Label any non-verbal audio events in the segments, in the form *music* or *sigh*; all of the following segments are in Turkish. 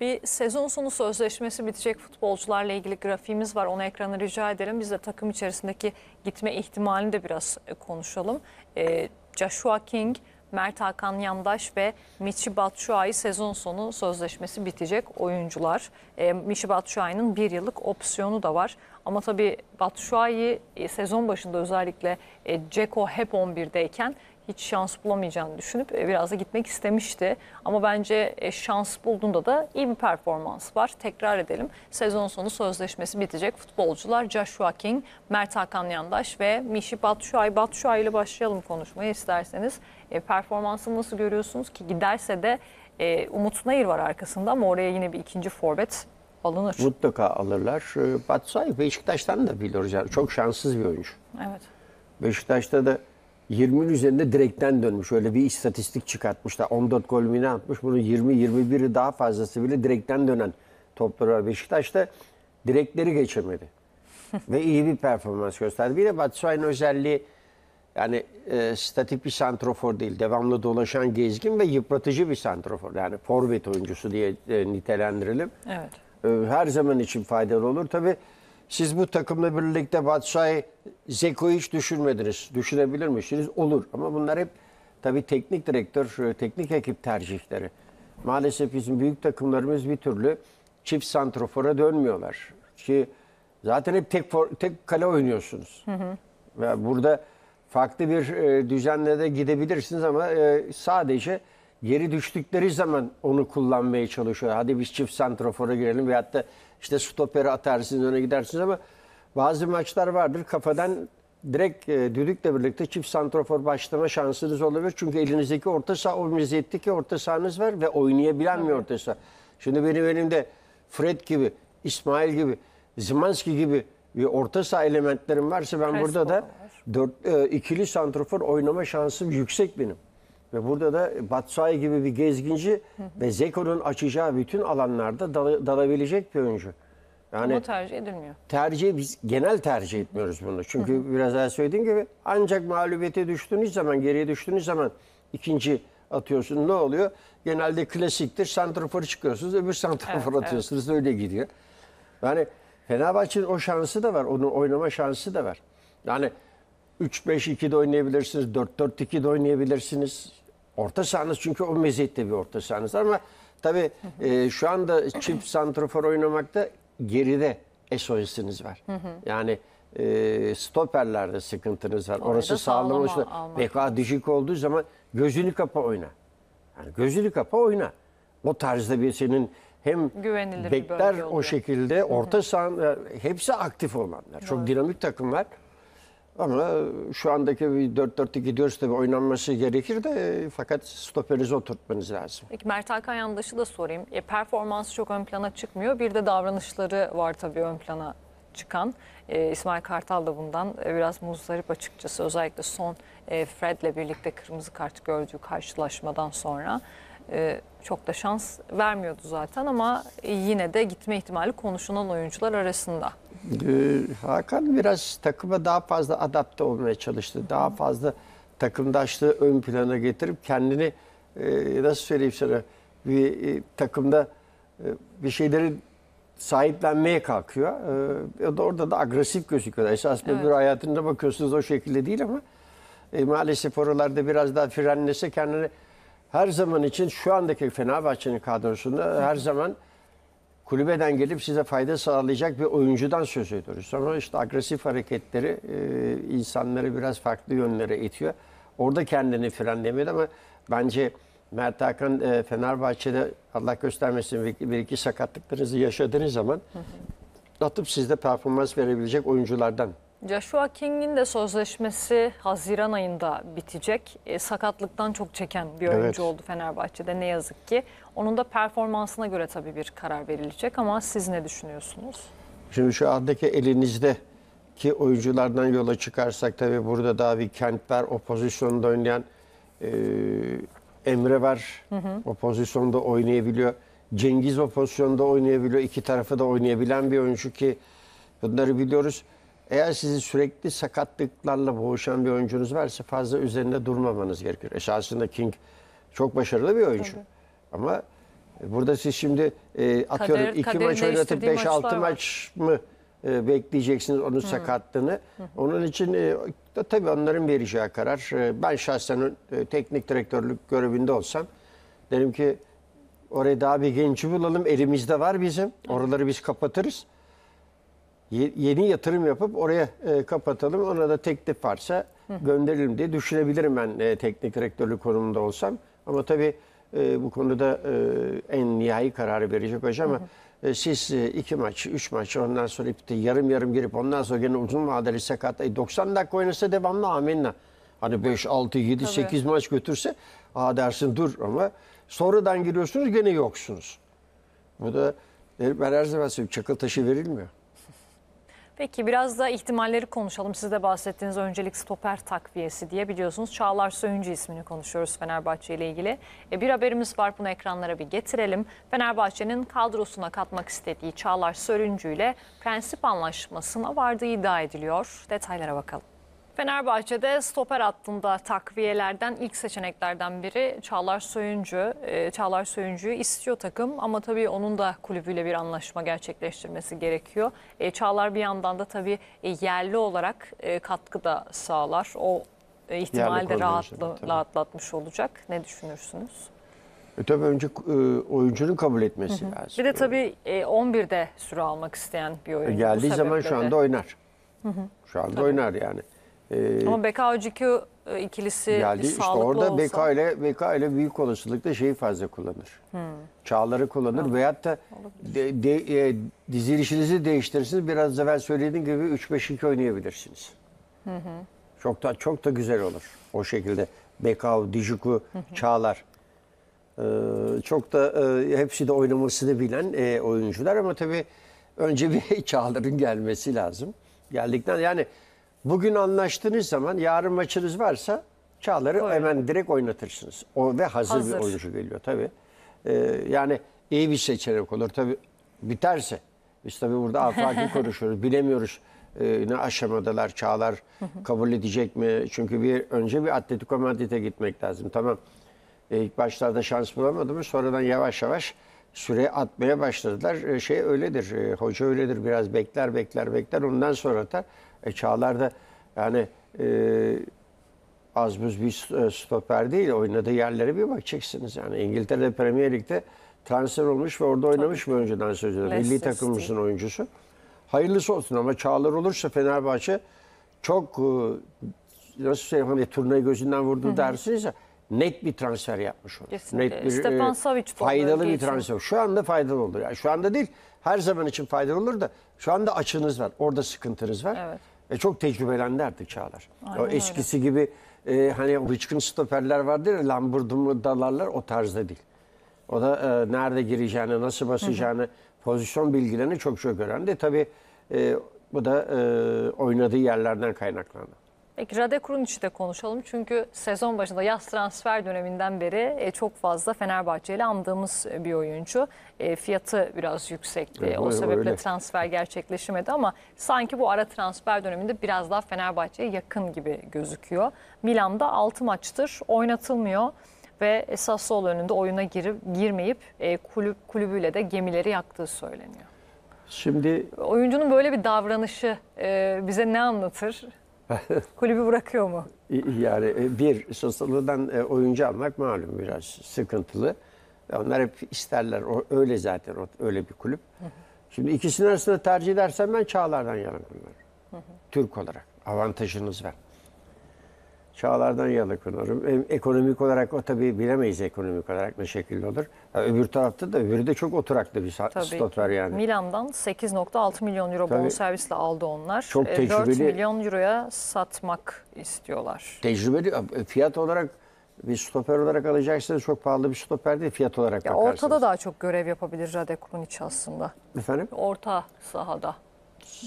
Bir sezon sonu sözleşmesi bitecek futbolcularla ilgili grafiğimiz var. Onu ekrana rica ederim. Biz de takım içerisindeki gitme ihtimalini de biraz e, konuşalım. E, Joshua King, Mert Hakan Yandaş ve Michi Batshuayi sezon sonu sözleşmesi bitecek oyuncular. E, Michi Batshuayi'nin bir yıllık opsiyonu da var. Ama tabii Batshuayi e, sezon başında özellikle Ceko e, hep 11'deyken hiç şans bulamayacağını düşünüp e, biraz da gitmek istemişti. Ama bence şans bulduğunda da iyi bir performans var. Tekrar edelim. Sezon sonu sözleşmesi bitecek. Futbolcular Joshua King, Mert Hakan Yandaş ve Mişi Batshuayi. Batshuayi ile başlayalım konuşmayı isterseniz. performansını nasıl görüyorsunuz ki giderse de Umut Nayır var arkasında ama oraya yine bir ikinci forvet Alınır. Mutlaka alırlar. Ee, Batsay Beşiktaş'tan da biliyoruz. Yani çok şanssız bir oyuncu. Evet. Beşiktaş'ta da 20'nin üzerinde direkten dönmüş. Öyle bir istatistik çıkartmışlar. 14 gol mü ne atmış? Bunun 20-21'i daha fazlası bile direkten dönen topları var. Beşiktaş'ta direkleri geçirmedi. *laughs* Ve iyi bir performans gösterdi. Bir de Batshuayi'nin özelliği yani e, statik bir santrofor değil. Devamlı dolaşan gezgin ve yıpratıcı bir santrofor. Yani forvet oyuncusu diye e, nitelendirelim. Evet. E, her zaman için faydalı olur. tabi. siz bu takımla birlikte Batshuayi, Zeko'yu hiç düşünmediniz. Düşünebilir misiniz? Olur. Ama bunlar hep tabi teknik direktör, e, teknik ekip tercihleri. Maalesef bizim büyük takımlarımız bir türlü çift santrofora dönmüyorlar. Ki zaten hep tek for, tek kale oynuyorsunuz. Hı hı. Ve burada farklı bir e, düzenle de gidebilirsiniz ama e, sadece Yeri düştükleri zaman onu kullanmaya çalışıyor. Hadi biz çift santrafora girelim veyahut da işte stoperi atarsınız öne gidersiniz ama bazı maçlar vardır kafadan direkt e, düdükle birlikte çift santrafor başlama şansınız olabilir. Çünkü elinizdeki orta saha o meziyetteki orta sahanız var ve oynayabilen evet. bir orta saha. Şimdi benim elimde Fred gibi, İsmail gibi, Zimanski gibi bir orta saha elementlerim varsa ben Crespo burada da dört, e, ikili santrafor oynama şansım yüksek benim. Ve burada da Batshuayi gibi bir gezginci hı hı. ve Zeko'nun açacağı bütün alanlarda dal dalabilecek bir oyuncu. Yani Ama tercih edilmiyor. Tercih biz genel tercih etmiyoruz bunu. Çünkü hı hı. biraz daha söylediğim gibi ancak mağlubiyete düştüğünüz zaman, geriye düştüğünüz zaman ikinci atıyorsun. Ne oluyor? Genelde klasiktir. Santrafor çıkıyorsunuz, öbür santrafor evet, atıyorsunuz. Evet. Öyle gidiyor. Yani Fenerbahçe'nin o şansı da var. Onun oynama şansı da var. Yani 3-5-2'de oynayabilirsiniz, 4-4-2'de oynayabilirsiniz. Orta sahanız çünkü o meziyette bir orta sahanız ama tabi e, şu anda çift santrafor oynamakta geride SOS'iniz var. Hı hı. Yani e, stoperlerde sıkıntınız var. Orası sağlam olsun. Beka düşük olduğu zaman gözünü kapa oyna. Yani gözünü kapa oyna. O tarzda bir senin hem Güvenilir bekler o şekilde orta sahan hepsi aktif olanlar. Çok dinamik takım var. Ama şu andaki 4-4-2 diyoruz tabii oynanması gerekir de fakat stoperize oturtmanız lazım. Peki Mert Hakan Yandaş'ı da sorayım. E, performansı çok ön plana çıkmıyor. Bir de davranışları var tabii ön plana çıkan. E, İsmail Kartal da bundan e, biraz muzdarip açıkçası. Özellikle son e, Fred'le birlikte kırmızı kart gördüğü karşılaşmadan sonra e, çok da şans vermiyordu zaten ama yine de gitme ihtimali konuşulan oyuncular arasında. Ee, Hakan biraz takıma daha fazla adapte olmaya çalıştı. Daha fazla takımdaşlığı ön plana getirip kendini e, nasıl söyleyeyim sana bir e, takımda e, bir şeyleri sahiplenmeye kalkıyor. E, da orada da agresif gözüküyor. Esas evet. bir hayatında bakıyorsunuz o şekilde değil ama e, maalesef oralarda biraz daha frenlese kendini her zaman için şu andaki Fenerbahçe'nin kadrosunda her zaman kulübeden gelip size fayda sağlayacak bir oyuncudan söz ediyoruz. Sonra işte agresif hareketleri e, insanları biraz farklı yönlere itiyor. Orada kendini frenlemiyor ama bence Mert Hakan e, Fenerbahçe'de Allah göstermesin bir iki sakatlıklarınızı yaşadığınız zaman atıp sizde performans verebilecek oyunculardan Joshua King'in de sözleşmesi Haziran ayında bitecek. E, sakatlıktan çok çeken bir oyuncu evet. oldu Fenerbahçe'de ne yazık ki. Onun da performansına göre tabii bir karar verilecek ama siz ne düşünüyorsunuz? Şimdi şu andaki elinizde ki oyunculardan yola çıkarsak tabii burada daha bir Kent var, o pozisyonda oynayan e, Emre var, hı hı. o pozisyonda oynayabiliyor. Cengiz o pozisyonda oynayabiliyor, iki tarafı da oynayabilen bir oyuncu ki bunları biliyoruz. Eğer sizi sürekli sakatlıklarla boğuşan bir oyuncunuz varsa fazla üzerinde durmamanız gerekiyor. Esasında King çok başarılı bir oyuncu. Tabii. Ama burada siz şimdi e, atıyorum Kader, iki maç oynatıp 5-6 maç mı e, bekleyeceksiniz onun Hı. sakatlığını. Hı. Onun için e, da tabii onların vereceği karar. E, ben şahsen e, teknik direktörlük görevinde olsam derim ki oraya daha bir genci bulalım. Elimizde var bizim. Oraları biz kapatırız yeni yatırım yapıp oraya e, kapatalım. Ona da teklif varsa gönderirim diye düşünebilirim ben e, teknik direktörlü konumunda olsam. Ama tabii e, bu konuda e, en nihai kararı verecek hoca ama e, siz e, iki maç, üç maç ondan sonra ipte yarım yarım girip ondan sonra yine uzun vadeli sakat. e, 90 dakika oynasa devamlı amenna. Hani 5, 6, 7, Tabii. 8 maç götürse aa dersin dur ama sonradan giriyorsunuz gene yoksunuz. Bu da e, ben her zaman söylüyorum çakıl taşı verilmiyor. Peki biraz da ihtimalleri konuşalım. Siz de bahsettiğiniz öncelik stoper takviyesi diye biliyorsunuz. Çağlar Söyüncü ismini konuşuyoruz Fenerbahçe ile ilgili. E, bir haberimiz var bunu ekranlara bir getirelim. Fenerbahçe'nin kadrosuna katmak istediği Çağlar Söyüncü ile prensip anlaşmasına vardığı iddia ediliyor. Detaylara bakalım. Fenerbahçe'de stoper hattında takviyelerden ilk seçeneklerden biri Çağlar Söyüncü. Ee, Çağlar Söyüncü'yü istiyor takım ama tabii onun da kulübüyle bir anlaşma gerçekleştirmesi gerekiyor. Ee, Çağlar bir yandan da tabii e, yerli olarak e, katkı da sağlar. O e, ihtimal de rahatlı, rahatlatmış olacak. Ne düşünürsünüz? E tabii önce e, oyuncunun kabul etmesi hı hı. lazım. Bir de tabii e, 11'de süre almak isteyen bir oyuncu. E geldiği zaman şu anda oynar. Hı hı. Şu anda tabii. oynar yani. Ee, ama BK-OGQ e, ikilisi geldi. sağlıklı işte orada olsa. BK ile BK ile büyük olasılıkla şeyi fazla kullanır. Hmm. Çağları kullanır evet. veyahut da de, de, e, dizilişinizi değiştirirsiniz. Biraz evvel söylediğim gibi 3-5-2 oynayabilirsiniz. Hı hı. Çok da çok da güzel olur o şekilde. Bekao, Dijuku, Çağlar. Ee, çok da e, hepsi de oynamasını bilen e, oyuncular ama tabii önce bir *laughs* Çağlar'ın gelmesi lazım. Geldikten yani Bugün anlaştığınız zaman yarın maçınız varsa Çağlar'ı Doğru. hemen direkt oynatırsınız. O ve hazır, hazır. bir oyuncu geliyor tabii. Ee, yani iyi bir seçenek olur tabii biterse. Biz tabii burada *laughs* afaki konuşuyoruz. Bilemiyoruz e, ne aşamadalar Çağlar kabul edecek mi? Çünkü bir önce bir Atletico Madrid'e gitmek lazım. Tamam. E, ilk başlarda şans bulamadı mı? Sonradan yavaş yavaş süre atmaya başladılar. E, şey öyledir. E, hoca öyledir. Biraz bekler bekler bekler. Ondan sonra da e Çağlar da yani e, az buz bir e, stoper değil. Oynadığı yerlere bir bakacaksınız. Yani İngiltere Premier Lig'de transfer olmuş ve orada oynamış Tabii. mı önceden söz ediyorum. Milli takımımızın oyuncusu. Hayırlısı olsun ama Çağlar olursa Fenerbahçe çok e, nasıl söyleyeyim hani turnayı gözünden vurdu dersiniz ya net bir transfer yapmış olur. Net bir, e, Stefan Savic Faydalı bir transfer. Şu anda faydalı olur. Yani şu anda değil. Her zaman için faydalı olur da şu anda açınız var. Orada sıkıntınız var. Evet. E çok tecrübelendi artık Çağlar. Aynen o eskisi öyle. gibi e, hani rıçkın stoperler vardır ya lamburdumlu dalarlar o tarzda değil. O da e, nerede gireceğini, nasıl basacağını, Hı -hı. pozisyon bilgilerini çok çok öğrendi. Tabii e, bu da e, oynadığı yerlerden kaynaklandı. Peki Rade Kuruniç'i de konuşalım. Çünkü sezon başında yaz transfer döneminden beri e, çok fazla Fenerbahçe'yle ile andığımız e, bir oyuncu. E, fiyatı biraz yüksekti. Evet, o sebeple öyle. transfer gerçekleşemedi ama sanki bu ara transfer döneminde biraz daha Fenerbahçe'ye yakın gibi gözüküyor. Milan'da 6 maçtır oynatılmıyor ve esas sol önünde oyuna girip girmeyip e, kulüp kulübüyle de gemileri yaktığı söyleniyor. Şimdi oyuncunun böyle bir davranışı e, bize ne anlatır? *laughs* Kulübü bırakıyor mu? Yani e, bir sosyalıdan e, oyuncu almak malum biraz sıkıntılı. E, onlar hep isterler. O, öyle zaten o, öyle bir kulüp. Şimdi ikisinin arasında tercih edersen ben Çağlar'dan yanım kullanırım. Türk olarak avantajınız var. Çağlar'dan yana konuyorum. E, ekonomik olarak o tabii bilemeyiz ekonomik olarak ne şekilde olur. Ya öbür tarafta da öbürü de çok oturaklı bir tabii. var yani. Milan'dan 8.6 milyon euro tabii. servisle aldı onlar. Çok e, tecrübeli. 4 milyon euroya satmak istiyorlar. Tecrübeli e, fiyat olarak bir stoper olarak alacaksanız çok pahalı bir stoper değil fiyat olarak ya bakarsınız. Ortada daha çok görev yapabilir Radek Krunic aslında. Efendim? Orta sahada.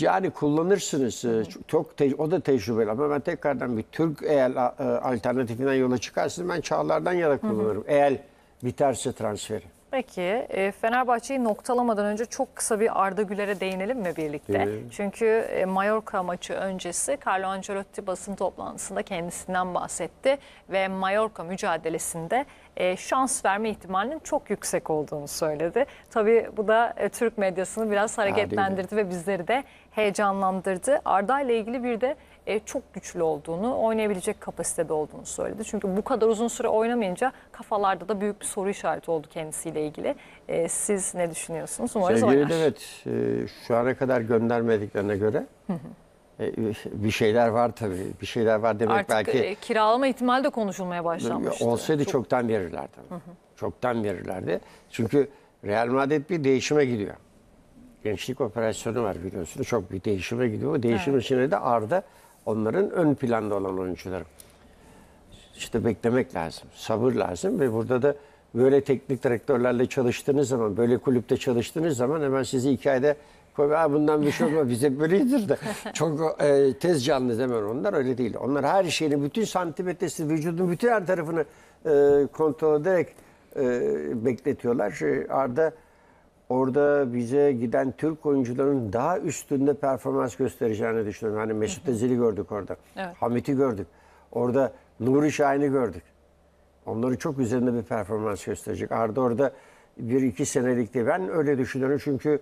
Yani kullanırsınız. E, çok te, o da tecrübeli ama ben tekrardan bir Türk eğer e, alternatifinden yola çıkarsın ben Çağlar'dan yana kullanırım. Eğer biterse transferi. Peki e, Fenerbahçe'yi noktalamadan önce çok kısa bir Arda Güler'e değinelim mi birlikte? Değinelim. Çünkü e, Mallorca maçı öncesi Carlo Ancelotti basın toplantısında kendisinden bahsetti ve Mallorca mücadelesinde e, şans verme ihtimalinin çok yüksek olduğunu söyledi. Tabii bu da Türk medyasını biraz hareketlendirdi ve bizleri de heyecanlandırdı. Arda ile ilgili bir de e, çok güçlü olduğunu, oynayabilecek kapasitede olduğunu söyledi. Çünkü bu kadar uzun süre oynamayınca kafalarda da büyük bir soru işareti oldu kendisiyle ilgili. E, siz ne düşünüyorsunuz? Umarız Sevgili oynar. Evet, e, şu ana kadar göndermediklerine göre E, bir şeyler var tabii. Bir şeyler var demek Artık belki... Artık e, kiralama ihtimali de konuşulmaya başlanmıştı. Olsaydı çok... çoktan verirlerdi. Hı hı. Çoktan verirlerdi. Çünkü Real Madrid bir değişime gidiyor gençlik operasyonu var biliyorsunuz. Çok bir değişime gidiyor. O değişim evet. içinde de Arda onların ön planda olan oyuncuları. İşte beklemek lazım, sabır lazım ve burada da böyle teknik direktörlerle çalıştığınız zaman, böyle kulüpte çalıştığınız zaman hemen sizi hikayede koyuyor. Bundan bir şey olma, bize böyledir de. *laughs* Çok e, tez canlı hemen onlar öyle değil. Onlar her şeyini, bütün santimetresi, vücudun bütün her tarafını e, kontrol ederek e, bekletiyorlar. Şey, Arda orada bize giden Türk oyuncuların daha üstünde performans göstereceğini düşünüyorum. Hani Mesut Özil'i gördük orada. Evet. Hamit'i gördük. Orada Nuri Şahin'i gördük. Onları çok üzerinde bir performans gösterecek. Arda orada bir iki senelikti. ben öyle düşünüyorum. Çünkü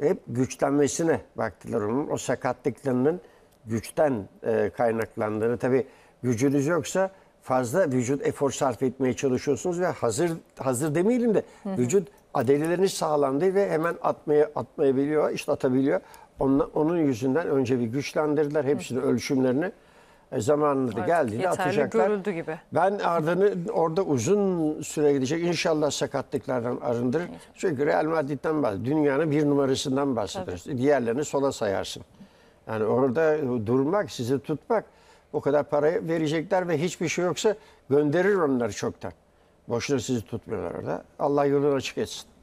hep güçlenmesine baktılar onun. O sakatlıklarının güçten e, kaynaklandığını. Tabii gücünüz yoksa fazla vücut efor sarf etmeye çalışıyorsunuz ve hazır hazır demeyelim de vücut adelilerini sağlandı ve hemen atmaya atmayabiliyor, işte atabiliyor. Onla, onun yüzünden önce bir güçlendirdiler hepsini ölçümlerini. E zamanında Artık geldiğinde atacaklar. gibi. Ben Arda'nı orada uzun süre gidecek. İnşallah sakatlıklardan arındır. Çünkü Real Madrid'den bahsediyoruz. Dünyanın bir numarasından bahsediyoruz. Diğerlerini sola sayarsın. Yani orada durmak, sizi tutmak o kadar parayı verecekler ve hiçbir şey yoksa gönderir onları çoktan. Boşuna sizi tutmuyorlar orada. Allah yolunu açık etsin.